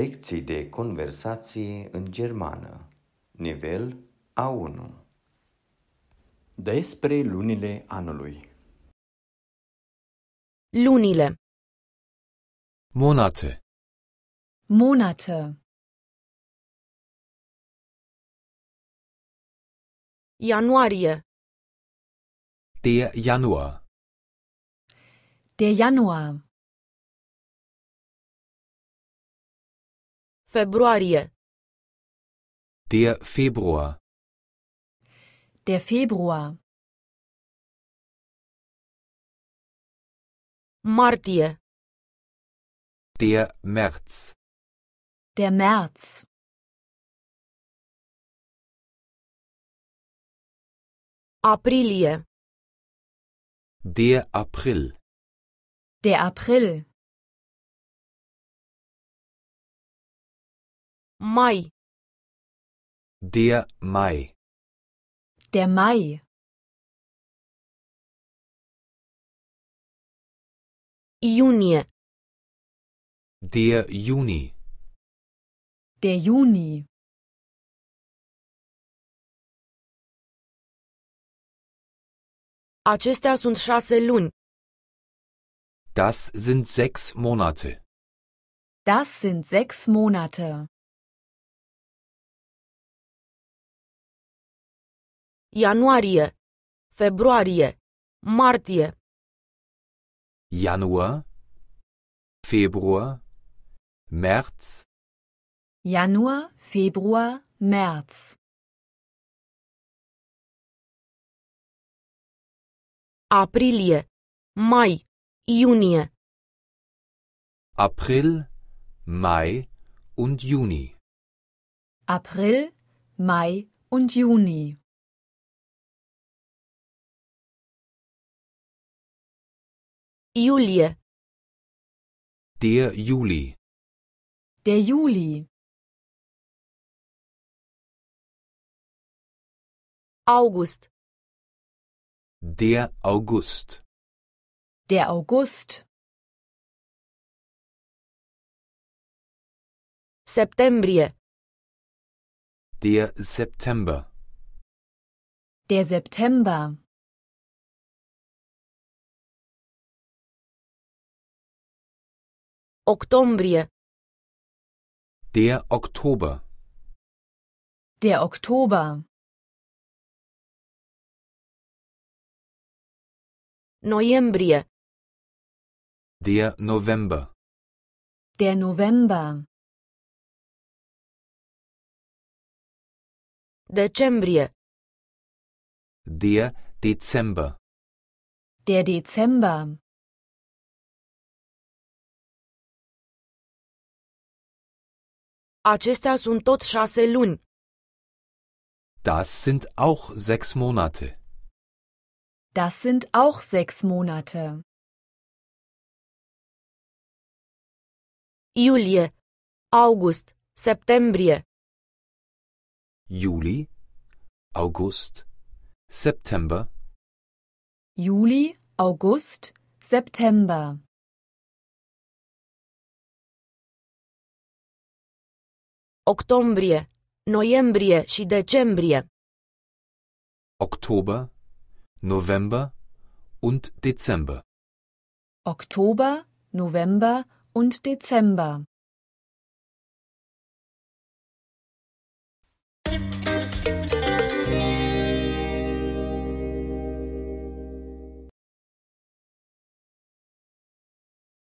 Lecții de conversație în germană. Nivel A1. Despre lunile anului. Lunile. Monate. Monate. Ianuarie. Der Januar. Der Januar. Februarie. Der Februar. Der Februar. Martie. Der März. Der März. Aprilie. Der April. Der April. Mai. Der Mai. Der Mai. Juni. Der Juni. Der Juni. Acestea sunt șase luni. Das sind sechs Monate. Das sind sechs Monate. Januarie, Februarie, Martie. Januar, Februar, März. Januar, Februar, März. Aprilie, Mai, Juni. April, Mai und Juni. April, Mai und Juni. Juli. Der Juli. Der Juli. August. Der August. Der August. September. Der September. Der September. Octombrie. Der Oktober. Der Oktober. Noiembrie. Der November. Der November. Dezembrie. Der Dezember. Der Dezember. Acestea sunt tot șase luni. Das sind auch sechs Monate. Das sind auch sechs Monate. Iulie, August, Septembrie. Juli, August, September. Juli, August, September. octombrie, noiembrie și decembrie. Oktober, November und Dezember. Oktober, November und Dezember.